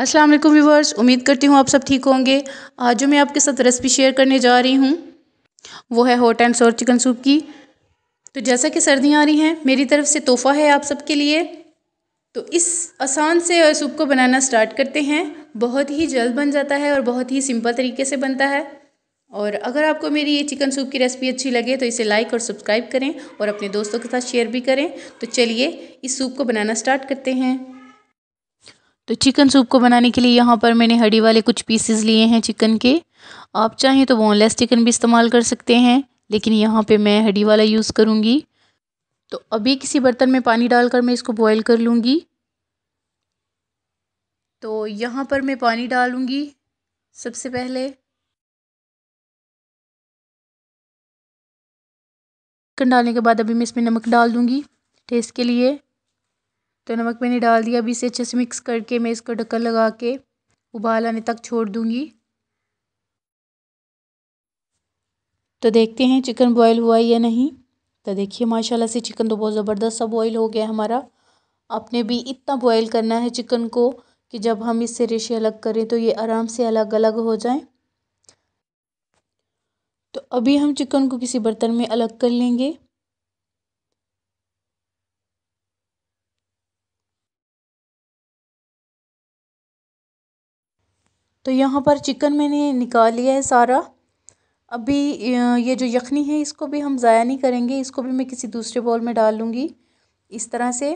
अस्सलाम वालेकुम व्यूवर्स उम्मीद करती हूँ आप सब ठीक होंगे आज जो मैं आपके साथ रेसिपी शेयर करने जा रही हूँ वो है hot and sour chicken soup की तो जैसा कि सर्दियाँ आ रही हैं मेरी तरफ से तोहफ़ा है आप सबके लिए तो इस आसान से सूप को बनाना स्टार्ट करते हैं बहुत ही जल्द बन जाता है और बहुत ही सिंपल तरीके से बनता है और अगर आपको मेरी ये चिकन सूप की रेसिपी अच्छी लगे तो इसे लाइक और सब्सक्राइब करें और अपने दोस्तों के साथ शेयर भी करें तो चलिए इस सूप को बनाना स्टार्ट करते हैं तो चिकन सूप को बनाने के लिए यहाँ पर मैंने हड्डी वाले कुछ पीसेस लिए हैं चिकन के आप चाहें तो बोनलेस चिकन भी इस्तेमाल कर सकते हैं लेकिन यहाँ पे मैं हड्डी वाला यूज़ करूँगी तो अभी किसी बर्तन में पानी डालकर मैं इसको बॉईल कर लूँगी तो यहाँ पर मैं पानी डालूँगी सबसे पहले चिकन डालने के बाद अभी मैं इसमें नमक डाल दूँगी टेस्ट के लिए तो नमक मैंने डाल दिया अभी इसे अच्छे से मिक्स करके मैं इसको ढक्कन लगा के उबाल आने तक छोड़ दूँगी तो देखते हैं चिकन बॉयल हुआ या नहीं तो देखिए माशाल्लाह से चिकन तो बहुत ज़बरदस्त सा बॉयल हो गया हमारा आपने भी इतना बॉयल करना है चिकन को कि जब हम इससे रेशे अलग करें तो ये आराम से अलग अलग हो जाएं तो अभी हम चिकन को किसी बर्तन में अलग कर लेंगे तो यहाँ पर चिकन मैंने निकाल लिया है सारा अभी ये जो यखनी है इसको भी हम ज़ाया नहीं करेंगे इसको भी मैं किसी दूसरे बॉल में डाल लूँगी इस तरह से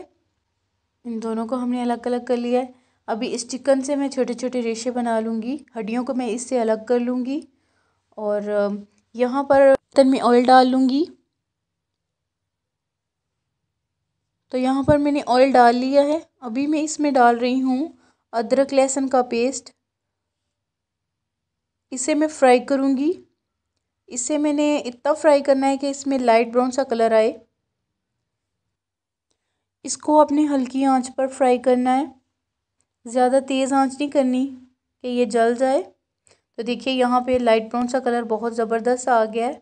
इन दोनों को हमने अलग अलग कर लिया है अभी इस चिकन से मैं छोटे छोटे रेशे बना लूँगी हड्डियों को मैं इससे अलग कर लूँगी और यहाँ पर बर्तन में ऑयल डाल लूँगी तो यहाँ पर मैंने ऑयल डाल लिया है अभी मैं इसमें डाल रही हूँ अदरक लहसुन का पेस्ट इसे मैं फ़्राई करूँगी इसे मैंने इतना फ़्राई करना है कि इसमें लाइट ब्राउन सा कलर आए इसको अपने हल्की आंच पर फ्राई करना है ज़्यादा तेज़ आंच नहीं करनी कि ये जल जाए तो देखिए यहाँ पे लाइट ब्राउन सा कलर बहुत ज़बरदस्त आ गया है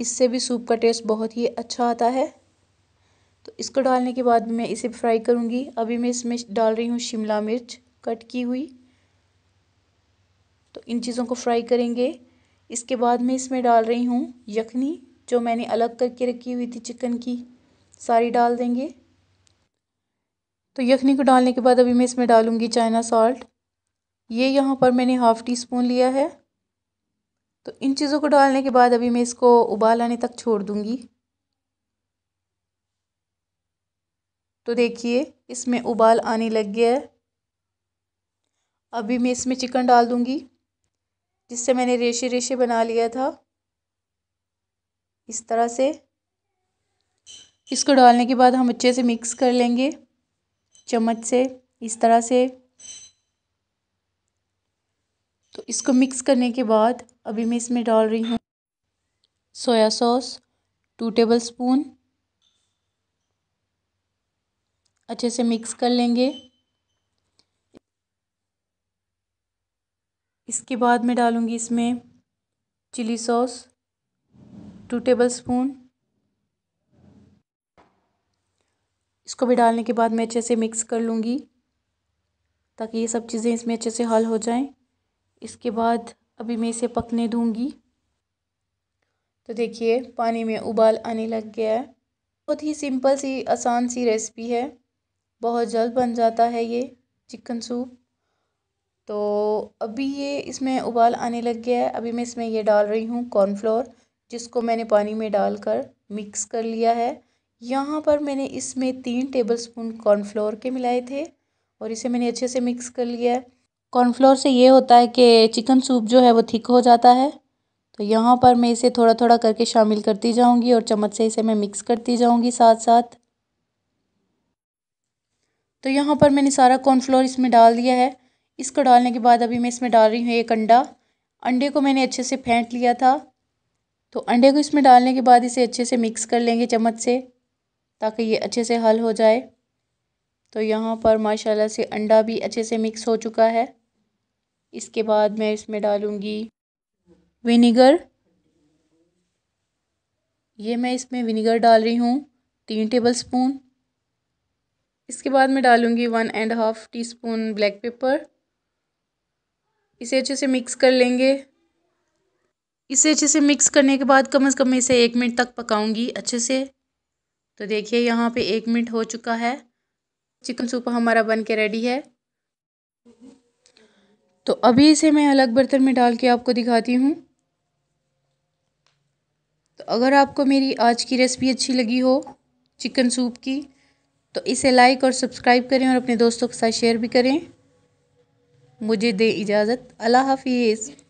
इससे भी सूप का टेस्ट बहुत ही अच्छा आता है इसको डालने के बाद मैं इसे फ्राई करूँगी अभी मैं इसमें डाल रही हूँ शिमला मिर्च कट की हुई तो इन चीज़ों को फ्राई करेंगे इसके बाद मैं इसमें डाल रही हूँ यखनी जो मैंने अलग करके रखी हुई थी चिकन की सारी डाल देंगे तो यखनी को डालने के बाद अभी मैं इसमें डालूँगी चाइना सॉल्ट ये यहाँ पर मैंने हाफ़ टी स्पून लिया है तो इन चीज़ों को डालने के बाद अभी मैं इसको उबाल आने तक छोड़ दूँगी तो देखिए इसमें उबाल आने लग गया है अभी मैं इसमें चिकन डाल दूँगी जिससे मैंने रेशे रेशे बना लिया था इस तरह से इसको डालने के बाद हम अच्छे से मिक्स कर लेंगे चम्मच से इस तरह से तो इसको मिक्स करने के बाद अभी मैं इसमें डाल रही हूँ soya sauce two tablespoon अच्छे से मिक्स कर लेंगे इसके बाद मैं डालूँगी इसमें chilli sauce two tablespoon इसको भी डालने के बाद मैं अच्छे से मिक्स कर लूँगी ताकि ये सब चीज़ें इसमें अच्छे से हल हो जाएं इसके बाद अभी मैं इसे पकने दूँगी तो देखिए पानी में उबाल आने लग गया है बहुत ही सिंपल सी आसान सी रेसिपी है बहुत जल्द बन जाता है ये चिकन सूप तो अभी ये इसमें उबाल आने लग गया है अभी मैं इसमें ये डाल रही हूँ कॉर्नफ्लोर जिसको मैंने पानी में डालकर मिक्स कर लिया है यहाँ पर मैंने इसमें तीन टेबल स्पून कॉर्नफ्लोर के मिलाए थे और इसे मैंने अच्छे से मिक्स कर लिया है कॉर्नफ्लोर से ये होता है कि चिकन सूप जो है वो थिक हो जाता है तो यहाँ पर मैं इसे थोड़ा थोड़ा करके शामिल करती जाऊँगी और चम्मच से इसे मैं मिक्स करती जाऊँगी साथ साथ तो यहाँ पर मैंने सारा कॉर्नफ्लोर इसमें डाल दिया है इसको डालने के बाद अभी मैं इसमें डाल रही हूँ एक अंडा अंडे को मैंने अच्छे से फेंट लिया था तो अंडे को इसमें डालने के बाद इसे अच्छे से मिक्स कर लेंगे चम्मच से ताकि ये अच्छे से हल हो जाए तो यहाँ पर माशाल्लाह से अंडा भी अच्छे से मिक्स हो चुका है इसके बाद मैं इसमें डालूँगी विनीगर ये मैं इसमें विनीगर डाल रही हूँ तीन टेबल स्पून इसके बाद मैं डालूँगी one and half teaspoon black pepper इसे अच्छे से मिक्स कर लेंगे इसे अच्छे से मिक्स करने के बाद कम से कम इसे एक मिनट तक पकाऊंगी अच्छे से तो देखिए यहाँ पे एक मिनट हो चुका है चिकन सूप हमारा बन के रेडी है तो अभी इसे मैं अलग बर्तन में डाल के आपको दिखाती हूँ तो अगर आपको मेरी आज की रेसिपी अच्छी लगी हो चिकन सूप की तो इसे लाइक और सब्सक्राइब करें और अपने दोस्तों के साथ शेयर भी करें मुझे दे इजाज़त अल्लाह हाफिज़